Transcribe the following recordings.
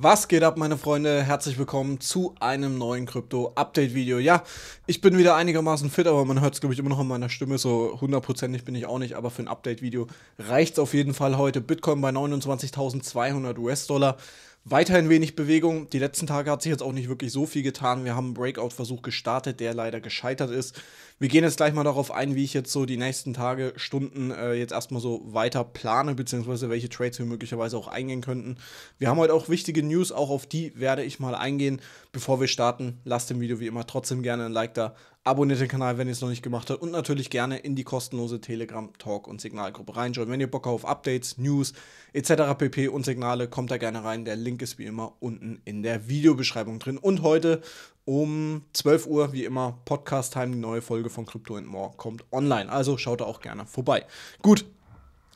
Was geht ab, meine Freunde? Herzlich willkommen zu einem neuen Krypto-Update-Video. Ja, ich bin wieder einigermaßen fit, aber man hört es, glaube ich, immer noch an meiner Stimme. So hundertprozentig bin ich auch nicht, aber für ein Update-Video reicht es auf jeden Fall heute. Bitcoin bei 29.200 US-Dollar. Weiterhin wenig Bewegung. Die letzten Tage hat sich jetzt auch nicht wirklich so viel getan. Wir haben einen Breakout-Versuch gestartet, der leider gescheitert ist. Wir gehen jetzt gleich mal darauf ein, wie ich jetzt so die nächsten Tage, Stunden äh, jetzt erstmal so weiter plane, beziehungsweise welche Trades wir möglicherweise auch eingehen könnten. Wir haben heute auch wichtige News, auch auf die werde ich mal eingehen. Bevor wir starten, lasst dem Video wie immer trotzdem gerne ein Like da, Abonniert den Kanal, wenn ihr es noch nicht gemacht habt. Und natürlich gerne in die kostenlose Telegram, Talk und Signalgruppe reinschauen. Wenn ihr Bock auf Updates, News etc. pp. und Signale, kommt da gerne rein. Der Link ist wie immer unten in der Videobeschreibung drin. Und heute um 12 Uhr, wie immer, Podcast Time. Die neue Folge von Crypto and More kommt online. Also schaut da auch gerne vorbei. Gut,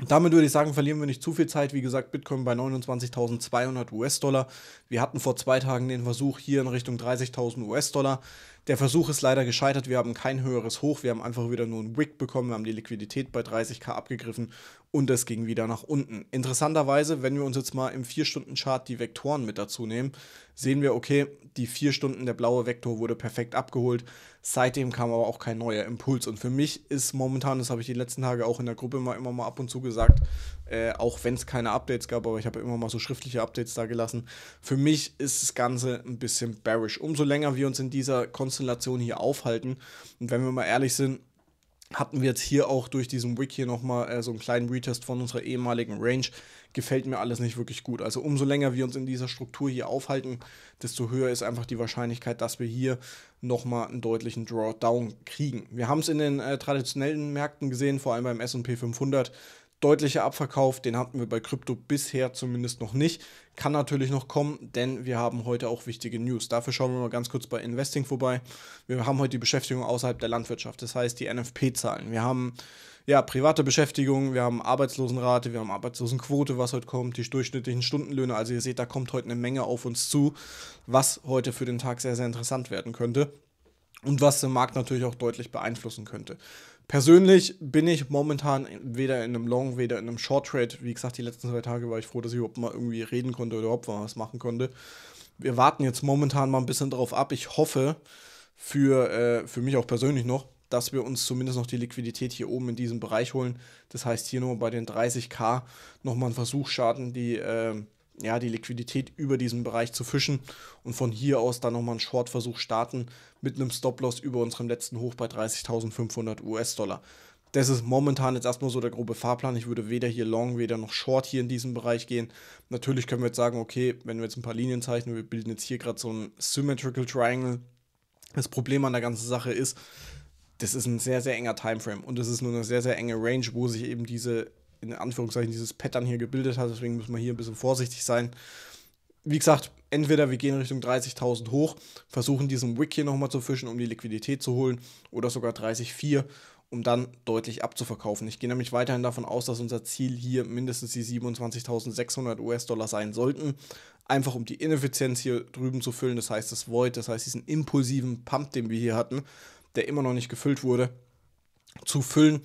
damit würde ich sagen, verlieren wir nicht zu viel Zeit. Wie gesagt, Bitcoin bei 29.200 US-Dollar. Wir hatten vor zwei Tagen den Versuch hier in Richtung 30.000 US-Dollar. Der Versuch ist leider gescheitert. Wir haben kein höheres Hoch. Wir haben einfach wieder nur einen Wick bekommen. Wir haben die Liquidität bei 30k abgegriffen und es ging wieder nach unten. Interessanterweise, wenn wir uns jetzt mal im 4-Stunden-Chart die Vektoren mit dazu nehmen, sehen wir, okay, die 4 Stunden, der blaue Vektor wurde perfekt abgeholt. Seitdem kam aber auch kein neuer Impuls. Und für mich ist momentan, das habe ich die letzten Tage auch in der Gruppe mal, immer mal ab und zu gesagt, äh, auch wenn es keine Updates gab, aber ich habe immer mal so schriftliche Updates da gelassen. Für mich ist das Ganze ein bisschen bearish. Umso länger wir uns in dieser Konstellation Konstellation hier aufhalten. Und wenn wir mal ehrlich sind, hatten wir jetzt hier auch durch diesen Wick hier nochmal äh, so einen kleinen Retest von unserer ehemaligen Range. Gefällt mir alles nicht wirklich gut. Also umso länger wir uns in dieser Struktur hier aufhalten, desto höher ist einfach die Wahrscheinlichkeit, dass wir hier nochmal einen deutlichen Drawdown kriegen. Wir haben es in den äh, traditionellen Märkten gesehen, vor allem beim S&P 500 deutlicher Abverkauf, den hatten wir bei Krypto bisher zumindest noch nicht. Kann natürlich noch kommen, denn wir haben heute auch wichtige News. Dafür schauen wir mal ganz kurz bei Investing vorbei. Wir haben heute die Beschäftigung außerhalb der Landwirtschaft, das heißt die NFP-Zahlen. Wir haben ja, private Beschäftigung, wir haben Arbeitslosenrate, wir haben Arbeitslosenquote, was heute kommt, die durchschnittlichen Stundenlöhne. Also ihr seht, da kommt heute eine Menge auf uns zu, was heute für den Tag sehr, sehr interessant werden könnte und was den Markt natürlich auch deutlich beeinflussen könnte. Persönlich bin ich momentan weder in einem Long, weder in einem Short Trade. Wie gesagt, die letzten zwei Tage war ich froh, dass ich überhaupt mal irgendwie reden konnte oder überhaupt was machen konnte. Wir warten jetzt momentan mal ein bisschen drauf ab. Ich hoffe, für, äh, für mich auch persönlich noch, dass wir uns zumindest noch die Liquidität hier oben in diesem Bereich holen. Das heißt, hier nur bei den 30k nochmal einen Versuch starten, die, äh, ja, die Liquidität über diesen Bereich zu fischen und von hier aus dann nochmal einen Short-Versuch starten mit einem Stop-Loss über unserem letzten Hoch bei 30.500 US-Dollar. Das ist momentan jetzt erstmal so der grobe Fahrplan. Ich würde weder hier Long, weder noch Short hier in diesem Bereich gehen. Natürlich können wir jetzt sagen, okay, wenn wir jetzt ein paar Linien zeichnen, wir bilden jetzt hier gerade so ein Symmetrical Triangle. Das Problem an der ganzen Sache ist, das ist ein sehr, sehr enger Timeframe und es ist nur eine sehr, sehr enge Range, wo sich eben diese in Anführungszeichen dieses Pattern hier gebildet hat. Deswegen müssen wir hier ein bisschen vorsichtig sein. Wie gesagt, entweder wir gehen Richtung 30.000 hoch, versuchen diesen Wick hier nochmal zu fischen, um die Liquidität zu holen, oder sogar 30.4, um dann deutlich abzuverkaufen. Ich gehe nämlich weiterhin davon aus, dass unser Ziel hier mindestens die 27.600 US-Dollar sein sollten, einfach um die Ineffizienz hier drüben zu füllen, das heißt das Void, das heißt diesen impulsiven Pump, den wir hier hatten, der immer noch nicht gefüllt wurde, zu füllen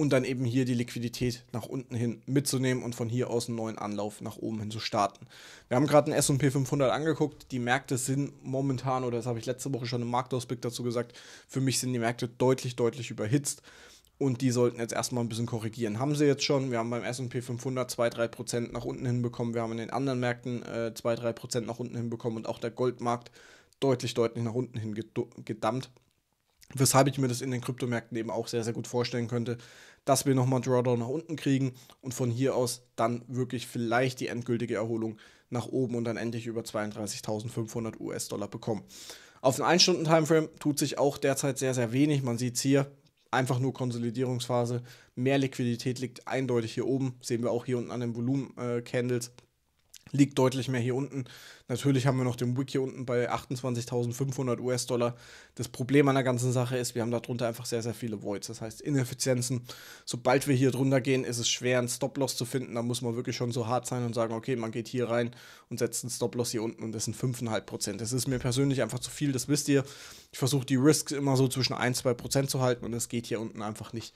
und dann eben hier die Liquidität nach unten hin mitzunehmen und von hier aus einen neuen Anlauf nach oben hin zu starten. Wir haben gerade einen S&P 500 angeguckt, die Märkte sind momentan, oder das habe ich letzte Woche schon im Marktausblick dazu gesagt, für mich sind die Märkte deutlich, deutlich überhitzt und die sollten jetzt erstmal ein bisschen korrigieren. Haben sie jetzt schon, wir haben beim S&P 500 2-3% nach unten hinbekommen, wir haben in den anderen Märkten äh, 2-3% nach unten hinbekommen und auch der Goldmarkt deutlich, deutlich nach unten hin gedampft. Weshalb ich mir das in den Kryptomärkten eben auch sehr, sehr gut vorstellen könnte, dass wir nochmal Drawdown nach unten kriegen und von hier aus dann wirklich vielleicht die endgültige Erholung nach oben und dann endlich über 32.500 US-Dollar bekommen. Auf den 1-Stunden-Timeframe tut sich auch derzeit sehr, sehr wenig. Man sieht es hier, einfach nur Konsolidierungsphase. Mehr Liquidität liegt eindeutig hier oben. Sehen wir auch hier unten an den Volumen-Candles. Äh, Liegt deutlich mehr hier unten. Natürlich haben wir noch den Wick hier unten bei 28.500 US-Dollar. Das Problem an der ganzen Sache ist, wir haben darunter einfach sehr, sehr viele Voids. Das heißt Ineffizienzen. Sobald wir hier drunter gehen, ist es schwer, einen Stop-Loss zu finden. Da muss man wirklich schon so hart sein und sagen, okay, man geht hier rein und setzt einen Stop-Loss hier unten und das sind 5,5%. Das ist mir persönlich einfach zu viel, das wisst ihr. Ich versuche die Risks immer so zwischen 1, 2% zu halten und das geht hier unten einfach nicht.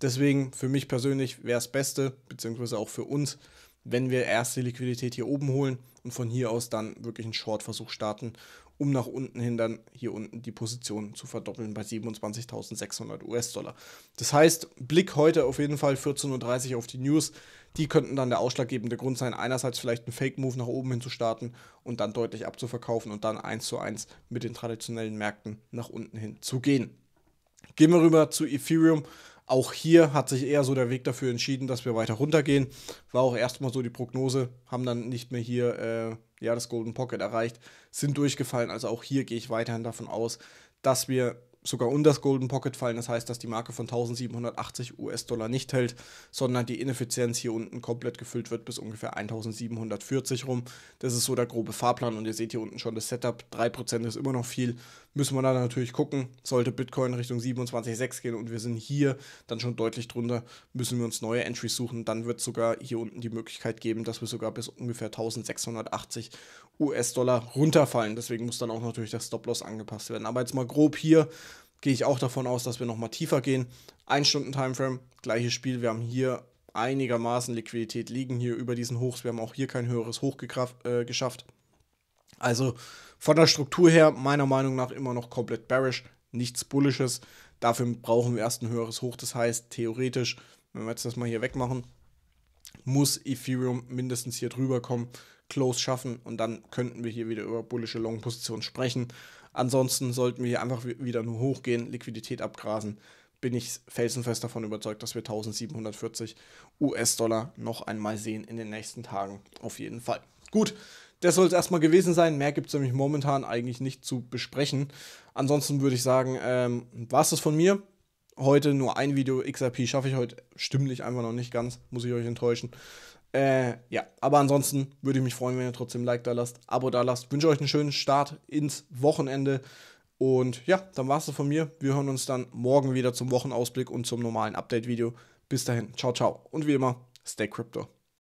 Deswegen für mich persönlich wäre es Beste, beziehungsweise auch für uns, wenn wir erst die Liquidität hier oben holen und von hier aus dann wirklich einen Short-Versuch starten, um nach unten hin dann hier unten die Position zu verdoppeln bei 27.600 US-Dollar. Das heißt, Blick heute auf jeden Fall 14.30 Uhr auf die News. Die könnten dann der ausschlaggebende Grund sein, einerseits vielleicht einen Fake-Move nach oben hin zu starten und dann deutlich abzuverkaufen und dann eins zu eins mit den traditionellen Märkten nach unten hin zu gehen. Gehen wir rüber zu Ethereum. Auch hier hat sich eher so der Weg dafür entschieden, dass wir weiter runtergehen. War auch erstmal so die Prognose, haben dann nicht mehr hier äh, ja, das Golden Pocket erreicht, sind durchgefallen. Also auch hier gehe ich weiterhin davon aus, dass wir sogar unter das Golden Pocket fallen. Das heißt, dass die Marke von 1780 US-Dollar nicht hält, sondern die Ineffizienz hier unten komplett gefüllt wird bis ungefähr 1740 rum. Das ist so der grobe Fahrplan und ihr seht hier unten schon das Setup. 3% ist immer noch viel. Müssen wir dann natürlich gucken. Sollte Bitcoin Richtung 27,6 gehen und wir sind hier dann schon deutlich drunter, müssen wir uns neue Entries suchen. Dann wird sogar hier unten die Möglichkeit geben, dass wir sogar bis ungefähr 1680 US-Dollar runterfallen. Deswegen muss dann auch natürlich der Stop-Loss angepasst werden. Aber jetzt mal grob hier gehe ich auch davon aus, dass wir nochmal tiefer gehen. Ein Stunden Timeframe, gleiches Spiel. Wir haben hier einigermaßen Liquidität liegen hier über diesen Hochs. Wir haben auch hier kein höheres Hoch äh, geschafft. Also von der Struktur her meiner Meinung nach immer noch komplett bearish, nichts bullisches. Dafür brauchen wir erst ein höheres Hoch. Das heißt, theoretisch, wenn wir jetzt das mal hier wegmachen, muss Ethereum mindestens hier drüber kommen, Close schaffen und dann könnten wir hier wieder über bullische Long-Positionen sprechen. Ansonsten sollten wir hier einfach wieder nur hochgehen, Liquidität abgrasen. Bin ich felsenfest davon überzeugt, dass wir 1740 US-Dollar noch einmal sehen in den nächsten Tagen. Auf jeden Fall. Gut, das soll es erstmal gewesen sein. Mehr gibt es nämlich momentan eigentlich nicht zu besprechen. Ansonsten würde ich sagen, ähm, war es das von mir. Heute nur ein Video. XRP schaffe ich heute stimmlich einfach noch nicht ganz, muss ich euch enttäuschen. Äh, ja, aber ansonsten würde ich mich freuen, wenn ihr trotzdem ein Like da lasst, Abo da lasst. Wünsche euch einen schönen Start ins Wochenende. Und ja, dann war's es von mir. Wir hören uns dann morgen wieder zum Wochenausblick und zum normalen Update-Video. Bis dahin, ciao, ciao. Und wie immer, stay crypto.